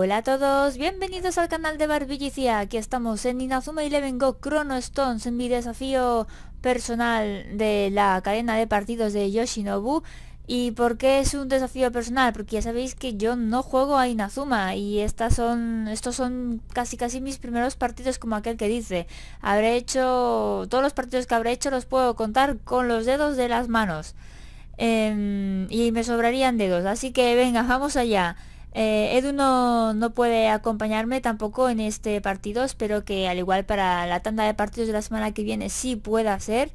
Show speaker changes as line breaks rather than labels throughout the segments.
Hola a todos, bienvenidos al canal de Barbillicia, aquí estamos en Inazuma y le vengo Chrono Stones en mi desafío personal de la cadena de partidos de Yoshinobu ¿Y por qué es un desafío personal? Porque ya sabéis que yo no juego a Inazuma y estas son, estos son casi casi mis primeros partidos como aquel que dice Habré hecho, todos los partidos que habré hecho los puedo contar con los dedos de las manos em, Y me sobrarían dedos, así que venga, vamos allá eh, Edu no, puede acompañarme tampoco en este partido, espero que al igual para la tanda de partidos de la semana que viene sí pueda ser.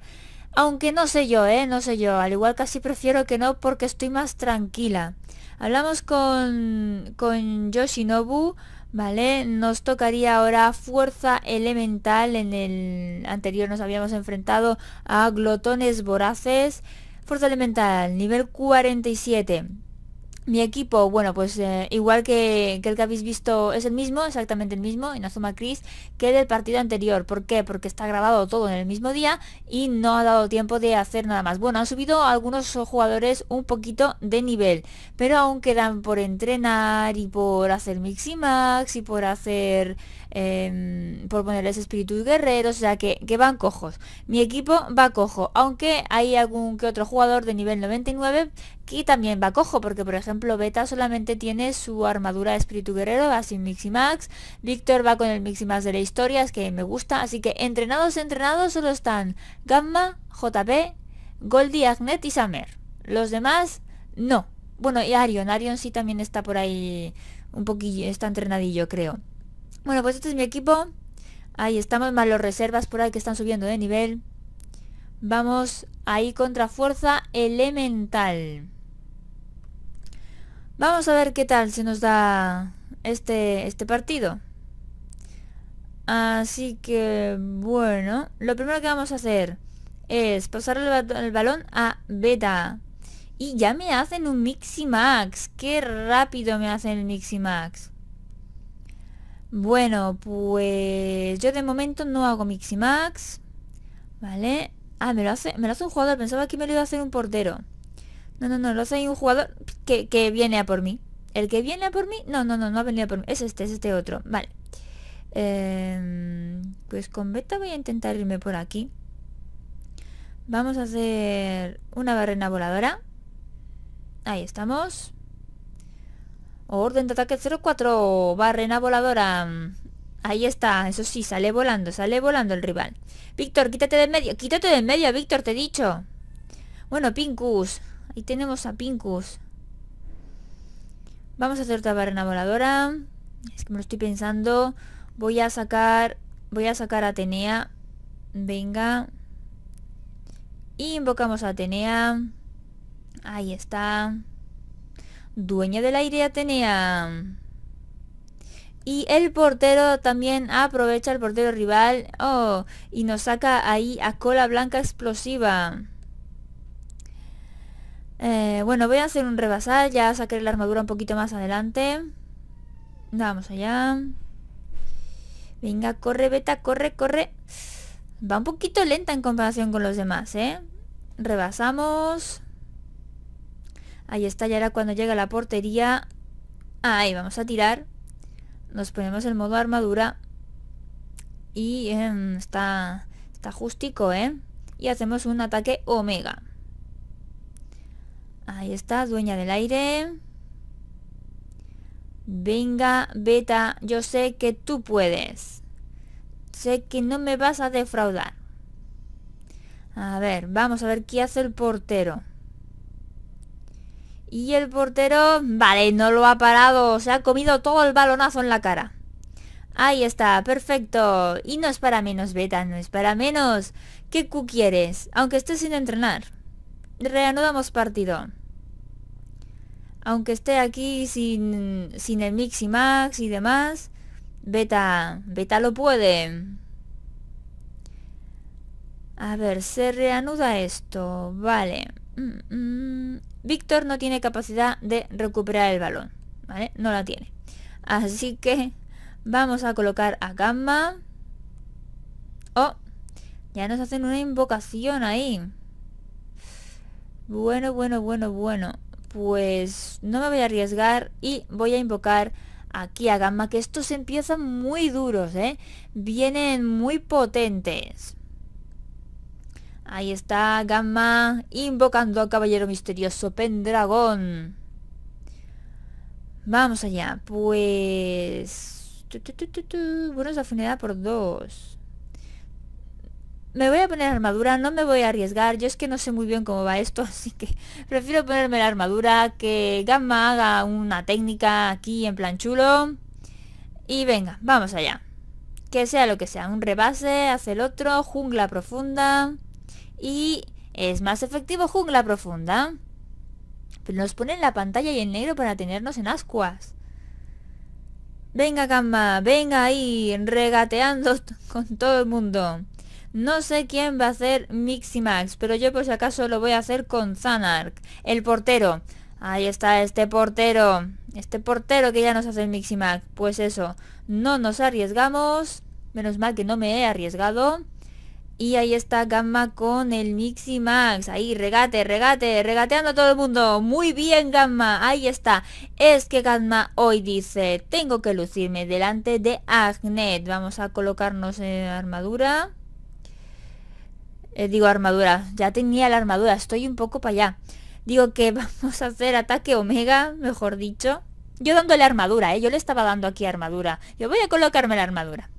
Aunque no sé yo, ¿eh? No sé yo. Al igual casi prefiero que no porque estoy más tranquila. Hablamos con, con Yoshinobu, ¿vale? Nos tocaría ahora fuerza elemental. En el anterior nos habíamos enfrentado a glotones voraces. Fuerza elemental, nivel 47. Mi equipo, bueno, pues eh, igual que, el que habéis visto es el mismo, exactamente el mismo, Inazuma Chris, que del partido anterior. ¿Por qué? Porque está grabado todo en el mismo día y no ha dado tiempo de hacer nada más. Bueno, han subido algunos jugadores un poquito de nivel, pero aún quedan por entrenar y por hacer miximax y por hacer Em, por ponerles espíritu guerrero o sea que, van cojos. Mi equipo va cojo, aunque hay algún que otro jugador de nivel 99 que también va cojo, porque por ejemplo Beta solamente tiene su armadura de espíritu guerrero, va sin Mix y Max, Víctor va con el Mix y de la historia, es que me gusta, así que entrenados, entrenados solo están Gamma, JP, Goldie, Agnet y Samer. Los demás, no. Bueno, y Arion, Arion sí también está por ahí un poquillo, está entrenadillo creo. Bueno, pues este es mi equipo. Ahí estamos, más los reservas por ahí que están subiendo de nivel. Vamos ahí contra fuerza elemental. Vamos a ver qué tal se nos da este, este partido. Así que, bueno, lo primero que vamos a hacer es pasar el, balón a Beta. Y ya me hacen un Max Qué rápido me hacen el Max bueno, pues yo de momento no hago Max. ¿Vale? Ah, me lo hace, me lo hace un jugador. Pensaba que me lo iba a hacer un portero. No, no, no, lo hace un jugador que, viene a por mí. El que viene a por mí, no, no, no, no ha venido a por mí. Es este, es este otro. Vale. Em, pues con beta voy a intentar irme por aquí. Vamos a hacer una barrena voladora. Ahí estamos. Orden de ataque 04. Barrena voladora. Ahí está, eso sí, sale volando, sale volando el rival. Víctor, quítate de medio, quítate de medio, Víctor, te he dicho. Bueno, Pincus. Ahí tenemos a Pincus. Vamos a hacer otra barrena voladora. Es que me lo estoy pensando. Voy a sacar. Voy a sacar a Atenea. Venga. Invocamos a Atenea. Ahí está dueña del aire tenía Y el portero también aprovecha El portero rival. Oh, y nos saca ahí a cola blanca explosiva. Eh, bueno, voy a hacer un rebasar. Ya sacaré la armadura un poquito más adelante. Vamos allá. Venga, corre, beta, corre, corre. Va un poquito lenta en comparación con los demás, ¿eh? Rebasamos. Ahí está, ya era cuando llega la portería. Ahí, vamos a tirar. Nos ponemos el modo armadura. Y em, está, está justico, ¿eh? Y hacemos un ataque omega. Ahí está, dueña del aire. Venga, beta, yo sé que tú puedes. Sé que no me vas a defraudar. A ver, vamos a ver qué hace el portero. Y el portero, vale, no lo ha parado, se ha comido todo el balonazo en la cara. Ahí está, perfecto. Y no es para menos, Beta, no es para menos. ¿Qué Q quieres? Aunque esté sin entrenar. Reanudamos partido. Aunque esté aquí sin, sin el mix y max y demás. Beta, Beta lo puede. A ver, se reanuda esto. Vale. Mm, mm. Víctor no tiene capacidad de recuperar el balón, ¿vale? No la tiene. Así que vamos a colocar a Gamma. Oh, ya nos hacen una invocación ahí. Bueno, bueno, bueno, bueno. Pues no me voy a arriesgar y voy a invocar aquí a Gamma, que estos empiezan muy duros, ¿eh? Vienen muy potentes. Ahí está Gamma invocando a Caballero Misterioso Pendragón. Vamos allá, pues... bueno, afinidad por dos. Me voy a poner armadura, no me voy a arriesgar. Yo es que no sé muy bien cómo va esto, así que prefiero ponerme la armadura, que Gamma haga una técnica aquí en plan chulo. Y venga, vamos allá. Que sea lo que sea, un rebase, hace el otro, jungla profunda... Y es más efectivo jungla profunda. Pero nos ponen la pantalla y en negro para tenernos en ascuas. Venga, Gamma, venga ahí, regateando con todo el mundo. No sé quién va a hacer Miximax, pero yo por si acaso lo voy a hacer con Zanark, el portero. Ahí está este portero, este portero que ya nos hace el Miximax. Pues eso, no nos arriesgamos, menos mal que no me he arriesgado. Y ahí está Gamma con el Mixi Max. Ahí, regate, regate, regateando a todo el mundo. Muy bien, Gamma. Ahí está. Es que Gamma hoy dice, tengo que lucirme delante de Agnet. Vamos a colocarnos en armadura. Eh, digo armadura. Ya tenía la armadura. Estoy un poco para allá. Digo que vamos a hacer ataque omega, mejor dicho. Yo dándole armadura, ¿eh? Yo le estaba dando aquí armadura. Yo voy a colocarme la armadura.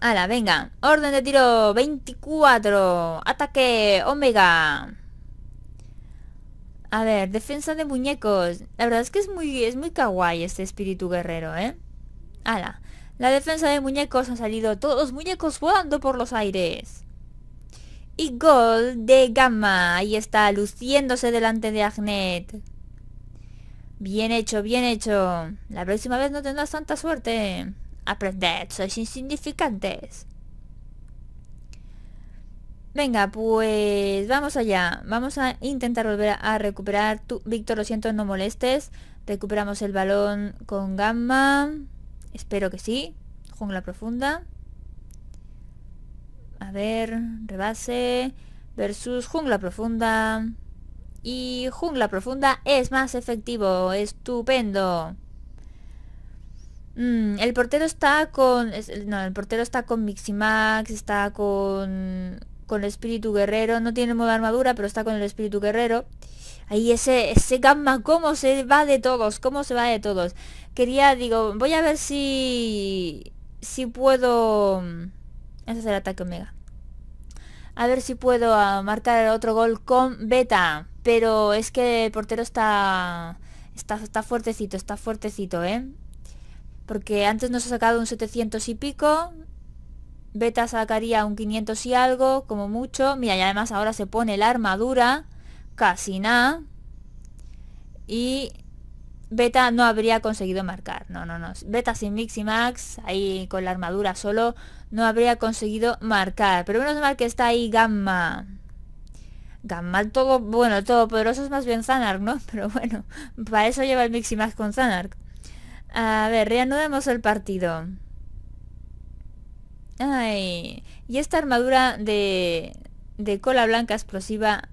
Ala, venga. Orden de tiro 24. Ataque Omega. A ver, defensa de muñecos. La verdad es que es muy, es muy kawaii este espíritu guerrero, ¿eh? Ala. La defensa de muñecos Han salido todos muñecos volando por los aires. Y gol de Gamma. Ahí está, luciéndose delante de Agnet. Bien hecho, bien hecho. La próxima vez no tendrás tanta suerte. Aprended, sois insignificantes. Venga, pues vamos allá. Vamos a intentar volver a recuperar tu... Víctor, lo siento, no molestes. Recuperamos el balón con gamma. Espero que sí. Jungla profunda. A ver, rebase. Versus jungla profunda. Y jungla profunda es más efectivo. Estupendo. Mm, el portero está con. no, el portero está con Miximax, está con. Con el espíritu guerrero. No tiene modo armadura, pero está con el espíritu guerrero. Ahí ese, ese gamma, ¿cómo se va de todos? ¿Cómo se va de todos? Quería, digo, voy a ver si... Si puedo... Mm, ese es el ataque omega. A ver si puedo ah, marcar otro gol con beta. Pero es que el portero está... Está, está fuertecito, está fuertecito, ¿eh? Porque antes nos ha sacado un 700 y pico. Beta sacaría un 500 y algo, como mucho. Mira, y además ahora se pone la armadura. Casi nada. Y Beta no habría conseguido marcar. No, no, no. Beta sin Mix y Max, ahí con la armadura solo, no habría conseguido marcar. Pero menos mal que está ahí Gamma. Gamma, todo, bueno, todo poderoso es más bien Zanark, ¿no? Pero bueno, para eso lleva el Mix y Max con Zanark. A ver, reanudamos el partido. Ay, y esta armadura de, de cola blanca explosiva,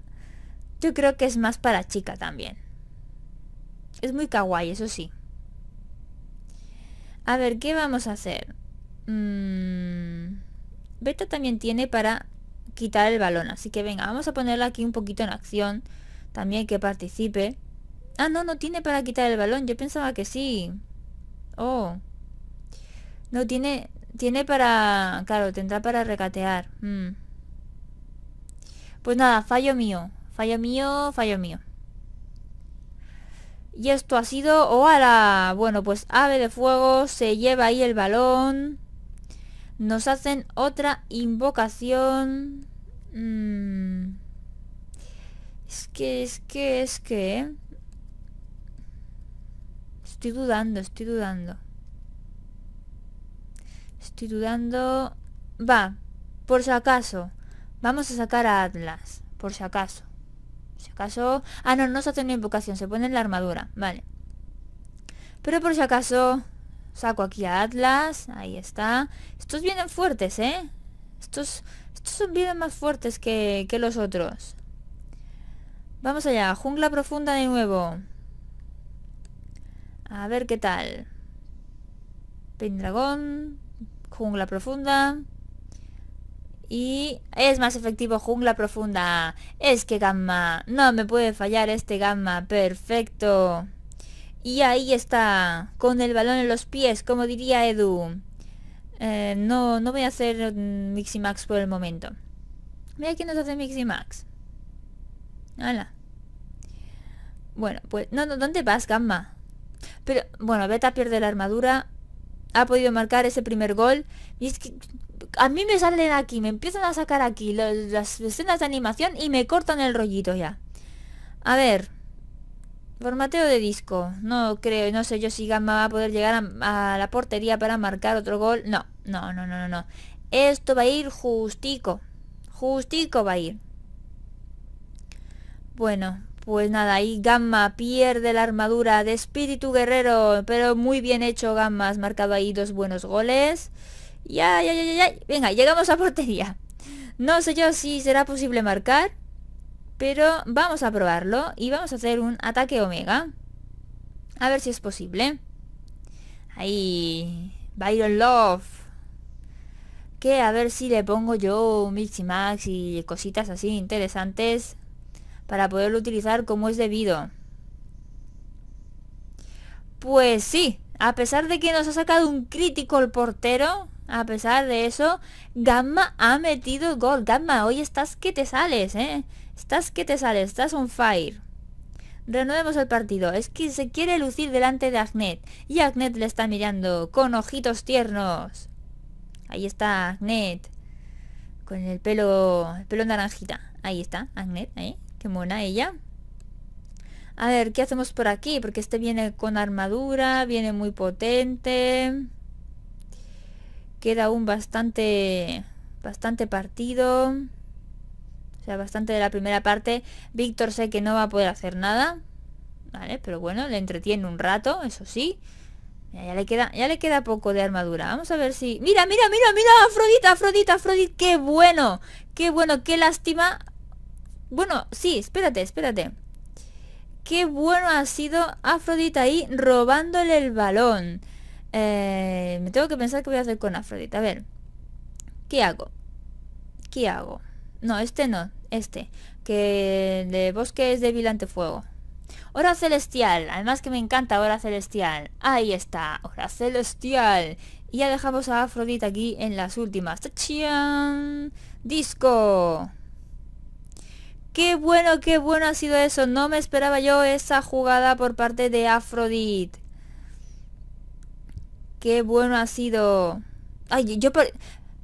yo creo que es más para chica también. Es muy kawaii, eso sí. A ver, ¿qué vamos a hacer? Mm, Beta también tiene para quitar el balón, así que venga, vamos a ponerla aquí un poquito en acción. También que participe. Ah, no, no tiene para quitar el balón, yo pensaba que sí. Oh. No tiene... Tiene para... Claro, tendrá para recatear. Mm. Pues nada, fallo mío. Fallo mío, fallo mío. Y esto ha sido... ¡Oala! Oh, bueno, pues Ave de Fuego se lleva ahí el balón. Nos hacen otra invocación. Mm. Es que, es que, es que... ¿eh? estoy dudando, estoy dudando. Estoy dudando. Va, por si acaso. Vamos a sacar a Atlas, por si acaso. si acaso... Ah, no, no se hace invocación, se pone en la armadura, vale. Pero por si acaso, saco aquí a Atlas, ahí está. Estos vienen fuertes, ¿eh? Estos, estos son vienen más fuertes que, que los otros. Vamos allá, jungla profunda de nuevo. A ver qué tal. Pendragón. Jungla profunda. Y es más efectivo jungla profunda. Es que gamma. No me puede fallar este gamma. Perfecto. Y ahí está. Con el balón en los pies, como diría Edu. Eh, no, no voy a hacer max por el momento. Mira quién nos hace Miximax. Hala. Bueno, pues... No, no, ¿dónde vas, gamma? Pero bueno, Beta pierde la armadura. Ha podido marcar ese primer gol. Y es que a mí me salen aquí, me empiezan a sacar aquí las, escenas de animación y me cortan el rollito ya. A ver. Formateo de disco. No creo, no sé yo si Gamma va a poder llegar a, a la portería para marcar otro gol. No, no, no, no, no, no. Esto va a ir justico. Justico va a ir. Bueno, pues nada, ahí Gamma pierde la armadura de espíritu guerrero, pero muy bien hecho Gamma, has marcado ahí dos buenos goles. Ya, ya, ya, ya, ya. Venga, llegamos a portería. No sé yo si será posible marcar, pero vamos a probarlo y vamos a hacer un ataque omega. A ver si es posible. Ahí, Byron Love. Que a ver si le pongo yo un Mixi Max y cositas así interesantes para poderlo utilizar como es debido. Pues sí, a pesar de que nos ha sacado un crítico el portero, a pesar de eso, Gamma ha metido gol. Gamma, hoy estás que te sales, ¿eh? Estás que te sales, estás on fire. Renovemos el partido. Es que se quiere lucir delante de Agnet. Y Agnet le está mirando con ojitos tiernos. Ahí está Agnet. Con el pelo, el pelo naranjita. Ahí está Agnet, ahí buena ella. A ver, ¿qué hacemos por aquí? Porque este viene con armadura, viene muy potente. Queda aún bastante, bastante partido. O sea, bastante de la primera parte. Víctor sé que no va a poder hacer nada. Vale, pero bueno, le entretiene un rato, eso sí. ya le queda, ya le queda poco de armadura. Vamos a ver si. Mira, mira, mira, mira, Afrodita, Afrodita, Afrodita, qué bueno. Qué bueno, qué lástima bueno, sí, espérate, espérate. Qué bueno ha sido Afrodita ahí robándole el balón. Eh, me tengo que pensar qué voy a hacer con Afrodita. A ver. ¿Qué hago? ¿Qué hago? No, este no, este. Que de bosque es débil ante fuego. Hora celestial, además que me encanta hora celestial. Ahí está, hora celestial. Y ya dejamos a Afrodita aquí en las últimas. ¡Tachán! Disco. Qué bueno, qué bueno ha sido eso. No me esperaba yo esa jugada por parte de Afrodite. Qué bueno ha sido. Ay, yo... Por...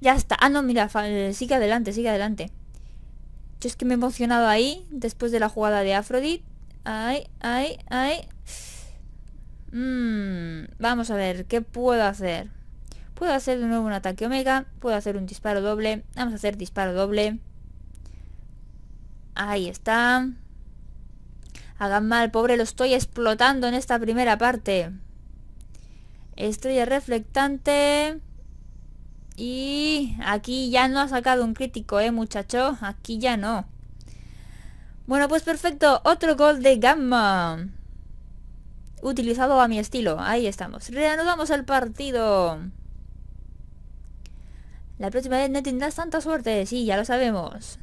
Ya está. Ah, no, mira, eh, sigue adelante, sigue adelante. Yo es que me he emocionado ahí, después de la jugada de Afrodite. Ay, ay, ay. Mm, vamos a ver, ¿qué puedo hacer? Puedo hacer de nuevo un ataque omega, puedo hacer un disparo doble, vamos a hacer disparo doble. Ahí está. Hagan mal, pobre, lo estoy explotando en esta primera parte. Estrella reflectante. Y aquí ya no ha sacado un crítico, ¿eh, muchacho? Aquí ya no. Bueno, pues perfecto. Otro gol de Gamma. Utilizado a mi estilo. Ahí estamos. Reanudamos el partido. La próxima vez no tendrás tanta suerte. Sí, ya lo sabemos.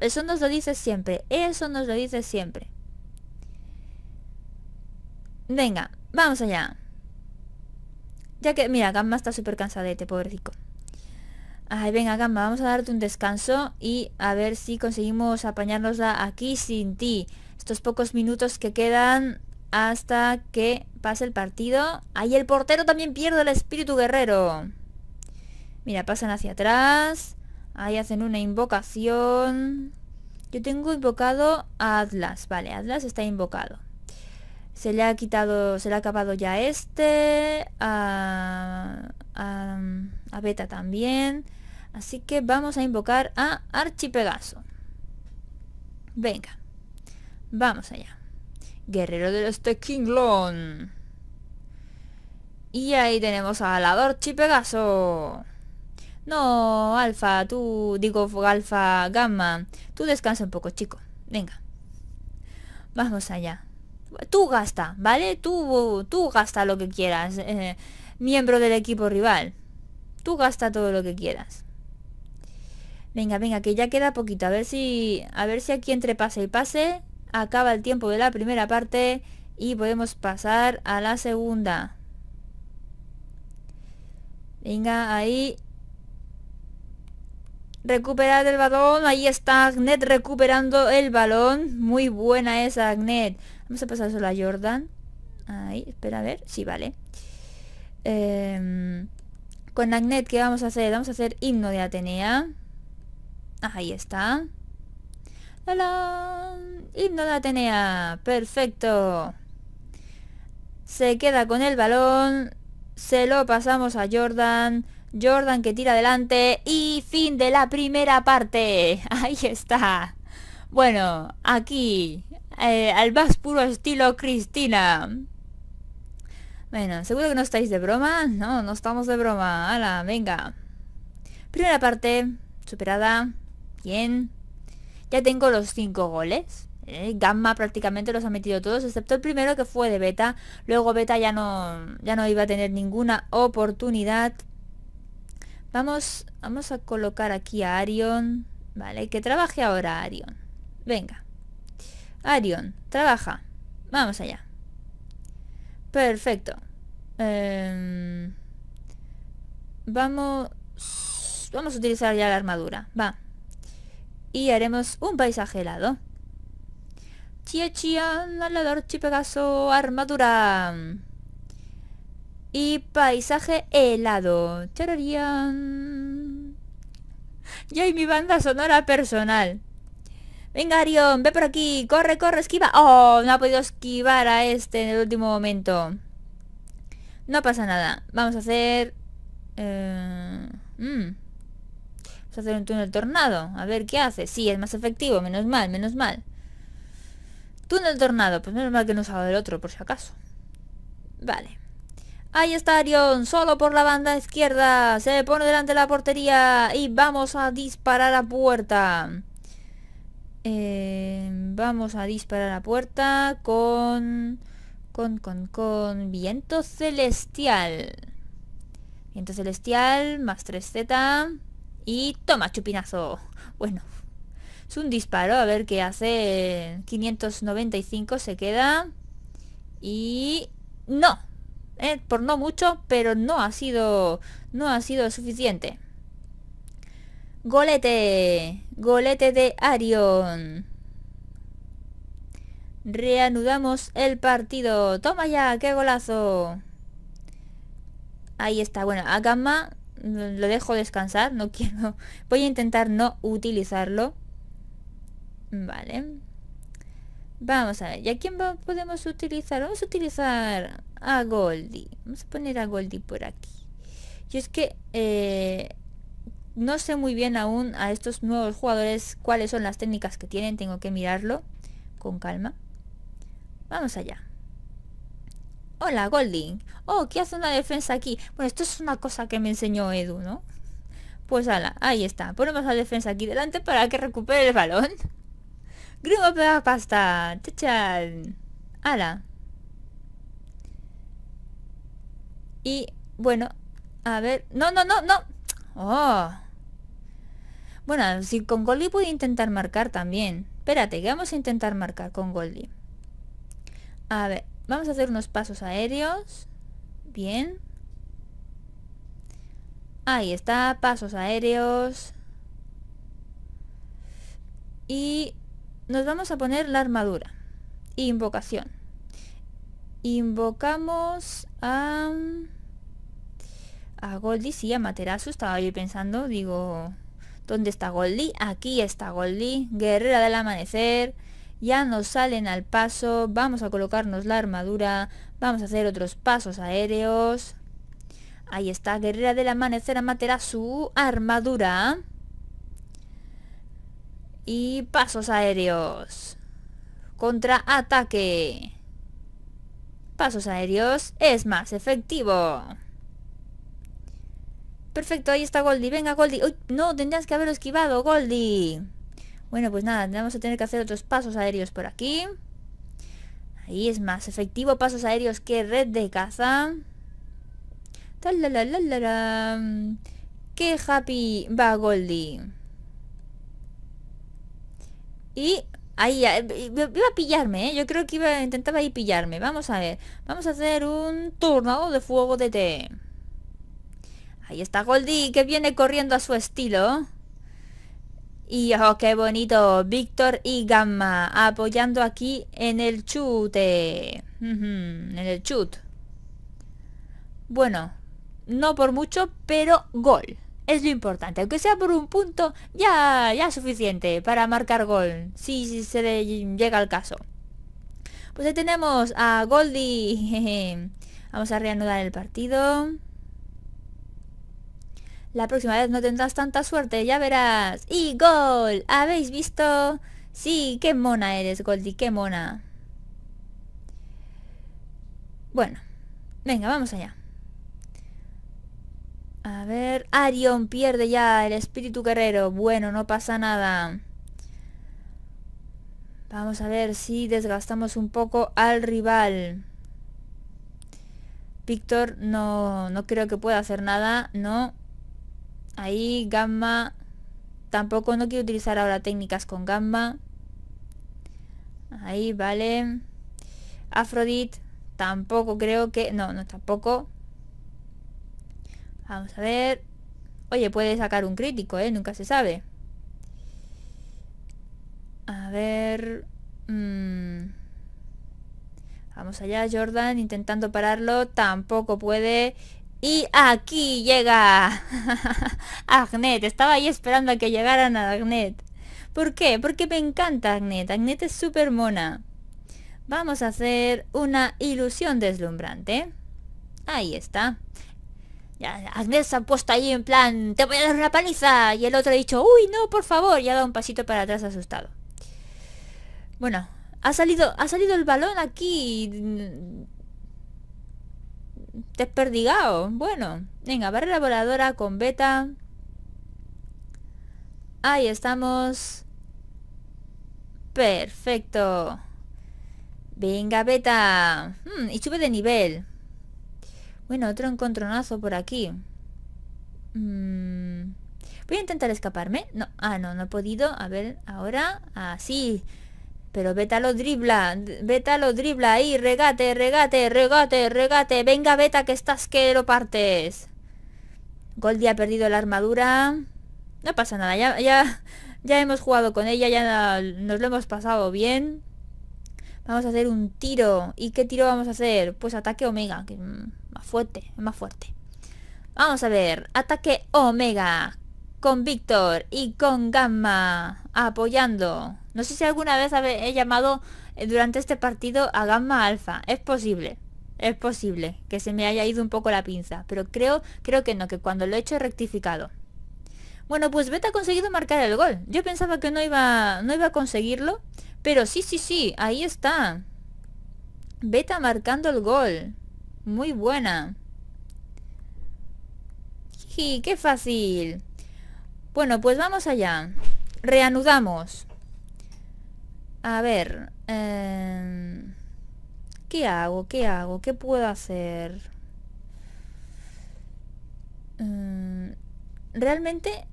Eso, nos lo dice siempre. Eso nos lo dice siempre. Venga, vamos allá. Ya que, mira, Gamma está súper cansadete, pobrecito. Ay, venga, Gamma, vamos a darte un descanso y a ver si conseguimos apañarnos aquí sin ti. Estos pocos minutos que quedan hasta que pase el partido. Ahí el portero también pierde el espíritu guerrero. Mira, pasan hacia atrás. Ahí hacen una invocación. Yo tengo invocado a Atlas. Vale, Atlas está invocado. Se le ha quitado, se le ha acabado ya este. A, a Beta también. Así que vamos a invocar a Archipegaso. Venga. Vamos allá. Guerrero de este Kinglon. Y ahí tenemos al Alador Pegaso. No, Alfa, tú, digo Alfa Gamma, tú descansa un poco, chico. Venga. Vamos allá. Tú gasta, ¿vale? Tú, tú gasta lo que quieras, eh, miembro del equipo rival. Tú gasta todo lo que quieras. Venga, venga, que ya queda poquito. A ver si, a ver si aquí entre pase y pase acaba el tiempo de la primera parte y podemos pasar a la segunda. Venga, ahí. Recuperar el balón. Ahí está Agnet recuperando el balón. Muy buena esa Agnet. Vamos a pasar pasárselo a Jordan. Ahí, espera a ver. Sí, vale. Em, con Agnet, ¿qué vamos a hacer? Vamos a hacer himno de Atenea. Ahí está. Himno de Atenea. Perfecto. Se queda con el balón. Se lo pasamos a Jordan. Jordan que tira adelante y fin de la primera parte. Ahí está. Bueno, aquí, eh, al más puro estilo Cristina. Bueno, seguro que no estáis de broma. No, no estamos de broma. Hala, venga. Primera parte, superada. Bien. Ya tengo los cinco goles. Eh, Gamma prácticamente los ha metido todos, excepto el primero que fue de Beta. Luego Beta ya no, ya no iba a tener ninguna oportunidad. Vamos, vamos a colocar aquí a Arion. Vale, que trabaje ahora Arion. Venga. Arion, trabaja. Vamos allá. Perfecto. Em, vamos... Vamos a utilizar ya la armadura. Va. Y haremos un paisaje helado. Chia, chia, armadura y paisaje helado. Chararian. Y hay mi banda sonora personal. Venga, Arión, ve por aquí. Corre, corre, esquiva. Oh, no ha podido esquivar a este en el último momento. No pasa nada. Vamos a hacer... Eh, mm. Vamos a hacer un túnel tornado. A ver qué hace. Sí, es más efectivo. Menos mal, menos mal. Túnel tornado. Pues menos mal que no sabe el otro, por si acaso. Vale. Ahí está Arión, solo por la banda izquierda. Se pone delante de la portería y vamos a disparar a puerta. Eh, vamos a disparar a puerta con... Con, con, con... Viento celestial. Viento celestial, más 3Z. Y toma, chupinazo. Bueno. Es un disparo, a ver qué hace. 595 se queda. Y... No, eh, por no mucho, pero no ha sido, no ha sido suficiente. Golete, golete de Arion. Reanudamos el partido. Toma ya, qué golazo. Ahí está. Bueno, a Gamma lo dejo descansar. No quiero. Voy a intentar no utilizarlo. Vale. Vamos a ver. ¿Y a quién podemos utilizar? Vamos a utilizar a Goldie. Vamos a poner a Goldie por aquí. Y es que eh, no sé muy bien aún a estos nuevos jugadores cuáles son las técnicas que tienen. Tengo que mirarlo con calma. Vamos allá. Hola, Golding. Oh, ¿qué hace una defensa aquí? Bueno, esto es una cosa que me enseñó Edu, ¿no? Pues ala, ahí está. Ponemos la defensa aquí delante para que recupere el balón. Grimo pega pasta. ¡Techan! Ala, Y bueno, a ver. No, no, no, no. Oh. Bueno, si con Goldie pude intentar marcar también. Espérate, que vamos a intentar marcar con Goldie. A ver, vamos a hacer unos pasos aéreos. Bien. Ahí está, pasos aéreos. Y nos vamos a poner la armadura. Invocación. Invocamos a... A Goldie, sí, a Materasu, estaba yo pensando, digo... ¿Dónde está Goldie? Aquí está Goldie, guerrera del amanecer. Ya nos salen al paso, vamos a colocarnos la armadura, vamos a hacer otros pasos aéreos. Ahí está, guerrera del amanecer, Amaterasu, armadura. Y pasos aéreos. Contraataque pasos aéreos es más efectivo. Perfecto, ahí está Goldie. Venga, Goldie. Uy, no, tendrías que haberlo esquivado, Goldie. Bueno, pues nada, vamos a tener que hacer otros pasos aéreos por aquí. Ahí es más efectivo pasos aéreos que red de caza. ¡Qué happy va Goldie! Y Ahí, eh, iba a pillarme, ¿eh? Yo creo que iba, intentaba ahí pillarme. Vamos a ver. Vamos a hacer un turno de fuego de té. Ahí está Goldie, que viene corriendo a su estilo. Y oh, qué bonito. Víctor y Gamma apoyando aquí en el chute. en el chute. Bueno, no por mucho, pero gol es lo importante. Aunque sea por un punto, ya, ya suficiente para marcar gol, si, se le llega al caso. Pues ahí tenemos a Goldie. Vamos a reanudar el partido. La próxima vez no tendrás tanta suerte, ya verás. ¡Y gol! ¿Habéis visto? Sí, qué mona eres, Goldie, qué mona. Bueno, venga, vamos allá. A ver, Arion pierde ya el espíritu guerrero. Bueno, no pasa nada. Vamos a ver si desgastamos un poco al rival. Víctor no, no creo que pueda hacer nada, ¿no? Ahí Gamma tampoco no quiero utilizar ahora técnicas con Gamma. Ahí, vale. Afrodit tampoco creo que... No, no, tampoco. Vamos a ver. Oye, puede sacar un crítico, ¿eh? Nunca se sabe. A ver... Mm. Vamos allá, Jordan, intentando pararlo. Tampoco puede. Y aquí llega Agnet. Estaba ahí esperando a que llegaran a Agnet. ¿Por qué? Porque me encanta Agnet. Agnet es súper mona. Vamos a hacer una ilusión deslumbrante. Ahí está. Ya, Agnes se ha puesto ahí en plan, te voy a dar una paliza. Y el otro ha dicho, uy, no, por favor. Y ha dado un pasito para atrás asustado. Bueno, ha salido, ha salido el balón aquí. Mm, Desperdigado. Bueno, venga, la voladora con beta. Ahí estamos. Perfecto. Venga, beta. Hmm, y sube de nivel. Bueno, otro encontronazo por aquí. Mm, Voy a intentar escaparme. No, ah, no, no he podido. A ver, ahora. Así. Ah, pero pero lo dribla, beta lo dribla ahí, regate, regate, regate, regate. Venga, Beta, que estás que lo partes. Goldie ha perdido la armadura. No pasa nada, ya, ya, ya hemos jugado con ella, ya nos lo hemos pasado bien. Vamos a hacer un tiro. ¿Y qué tiro vamos a hacer? Pues ataque omega, que más fuerte, es más fuerte. Vamos a ver, ataque omega con Víctor y con Gamma apoyando. No sé si alguna vez he llamado eh, durante este partido a Gamma Alpha. Es posible, es posible que se me haya ido un poco la pinza, pero creo, creo que no, que cuando lo he hecho he rectificado. Bueno, pues Beta ha conseguido marcar el gol. Yo pensaba que no iba, no iba a conseguirlo, pero sí, sí, sí, ahí está. Beta marcando el gol. Muy buena. Jiji, qué fácil. Bueno, pues vamos allá. Reanudamos. A ver. Em, ¿Qué hago? ¿Qué hago? ¿Qué puedo hacer? Em, realmente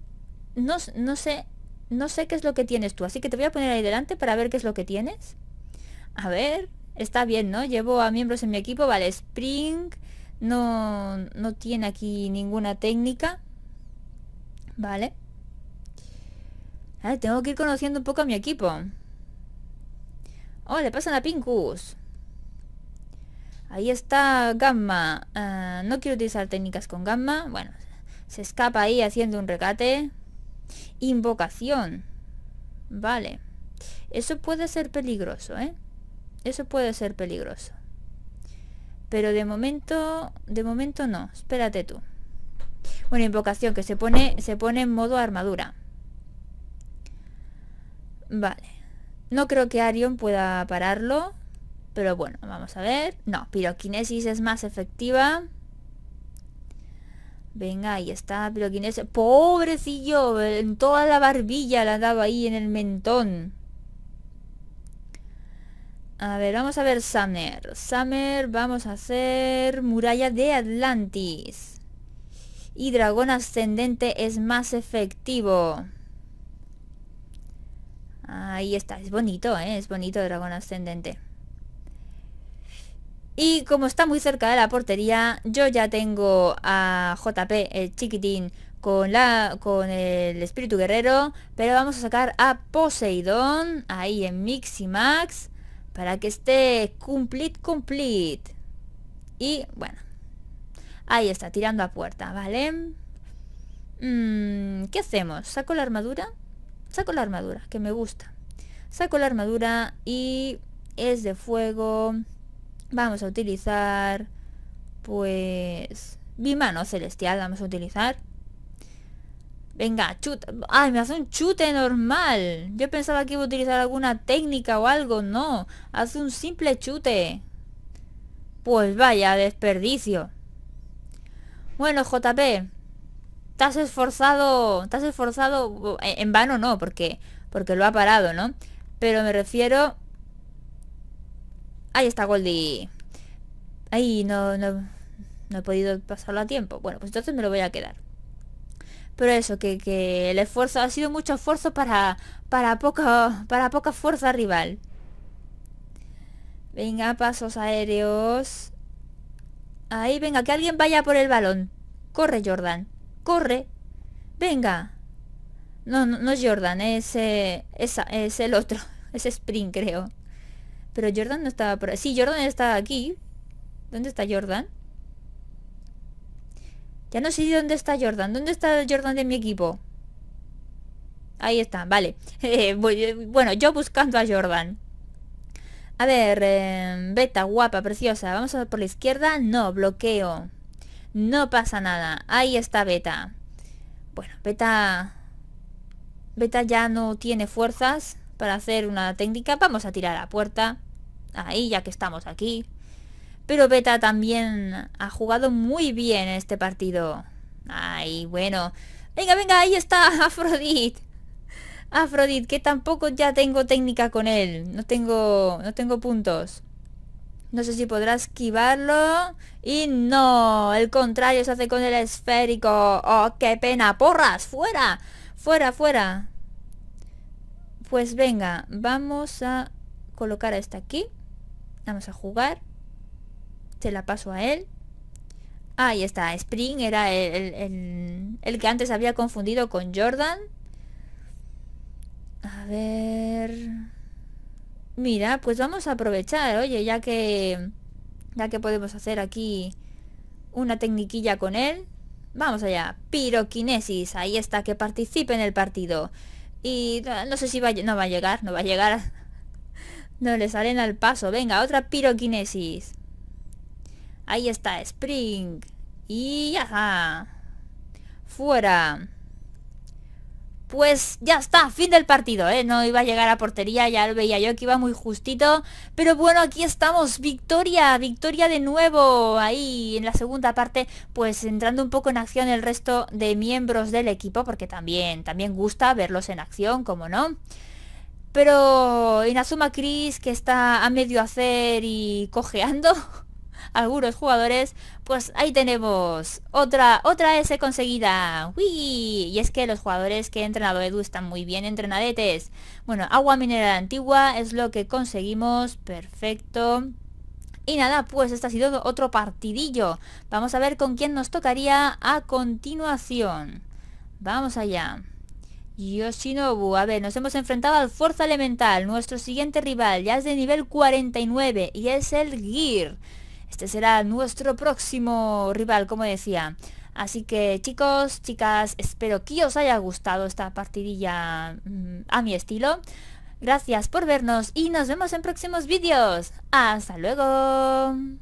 no, sé, no sé qué es lo que tienes tú, así que te voy a poner ahí delante para ver qué es lo que tienes. A ver, está bien, ¿no? Llevo a miembros en mi equipo, vale, Spring no, no tiene aquí ninguna técnica, ¿vale? tengo que ir conociendo un poco a mi equipo. Oh, le pasan a Pincus. Ahí está Gamma. Ah, no quiero utilizar técnicas con Gamma. Bueno, se escapa ahí haciendo un recate. Invocación. Vale. Eso puede ser peligroso, ¿eh? Eso puede ser peligroso. Pero de momento, de momento no. Espérate tú. una invocación que se pone, se pone en modo armadura. Vale. No creo que Arion pueda pararlo. Pero bueno, vamos a ver. No, piroquinesis es más efectiva. Venga, ahí está, pero quién es... Pobrecillo, en toda la barbilla la daba ahí en el mentón. A ver, vamos a ver Summer. Summer, vamos a hacer muralla de Atlantis. Y dragón ascendente es más efectivo. Ahí está, es bonito, ¿eh? es bonito dragón ascendente. Y como está muy cerca de la portería, yo ya tengo a JP, el chiquitín, con, la, con el espíritu guerrero. Pero vamos a sacar a Poseidón, ahí en Miximax, para que esté complete, complete. Y bueno, ahí está, tirando a puerta, ¿vale? Mm, ¿Qué hacemos? ¿Saco la armadura? Saco la armadura, que me gusta. Saco la armadura y es de fuego. Vamos a utilizar, pues, mi mano celestial vamos a utilizar. Venga, chute. Ay, me hace un chute normal. Yo pensaba que iba a utilizar alguna técnica o algo. No, hace un simple chute. Pues vaya, desperdicio. Bueno, JP. Te has esforzado. Te has esforzado. En vano no, porque. Porque lo ha parado, ¿no? Pero me refiero Ahí está Goldie. Ahí no, no, no he podido pasarlo a tiempo. Bueno, pues entonces me lo voy a quedar. Pero eso, que, el esfuerzo ha sido mucho esfuerzo para, para, poca, para poca fuerza rival. Venga, pasos aéreos. Ahí, venga, que alguien vaya por el balón. Corre, Jordan. Corre. Venga. No, no, es Jordan, es, eh, es, es el otro. Es Spring, creo. Pero Jordan no estaba por... Sí, Jordan está aquí. ¿Dónde está Jordan? Ya no sé dónde está Jordan. ¿Dónde está Jordan de mi equipo? Ahí está, vale. bueno, yo buscando a Jordan. A ver, em, beta, guapa, preciosa. Vamos a por la izquierda. No, bloqueo. No pasa nada. Ahí está beta. Bueno, beta... Beta ya no tiene fuerzas para hacer una técnica, vamos a tirar a la puerta. Ahí, ya que estamos aquí. Pero Beta también ha jugado muy bien En este partido. Ay, bueno. Venga, venga, ahí está Afrodit. Afrodit, que tampoco ya tengo técnica con él. No tengo, no tengo puntos. No sé si podrá esquivarlo. Y no, el contrario se hace con el esférico. ¡Oh, qué pena! ¡Porras! ¡Fuera! ¡Fuera, fuera! Pues venga, vamos a colocar a esta aquí. Vamos a jugar. Se la paso a él. Ahí está, Spring era el, el, que antes había confundido con Jordan. A ver... Mira, pues vamos a aprovechar, oye, ya que... Ya que podemos hacer aquí una tecniquilla con él. Vamos allá, piroquinesis, ahí está, que participe en el partido. Y no, sé si va, no va a llegar, no va a llegar. No le salen al paso. Venga, otra piroquinesis. Ahí está, Spring. Y ya. Fuera pues ya está, fin del partido, ¿eh? No iba a llegar a portería, ya lo veía yo que iba muy justito. Pero bueno, aquí estamos, victoria, victoria de nuevo. Ahí en la segunda parte, pues entrando un poco en acción el resto de miembros del equipo, porque también, también gusta verlos en acción, como no. Pero Inazuma Chris, que está a medio hacer y cojeando, algunos jugadores, pues ahí tenemos otra, otra S conseguida. Y es que los jugadores que he entrenado Edu están muy bien entrenadetes. Bueno, agua mineral antigua es lo que conseguimos. Perfecto. Y nada, pues este ha sido otro partidillo. Vamos a ver con quién nos tocaría a continuación. Vamos allá. Yoshinobu, a ver, nos hemos enfrentado al Fuerza Elemental. Nuestro siguiente rival ya es de nivel 49 y es el Gear. Este será nuestro próximo rival, como decía. Así que chicos, chicas, espero que os haya gustado esta partidilla mm, a mi estilo. Gracias por vernos y nos vemos en próximos vídeos. ¡Hasta luego!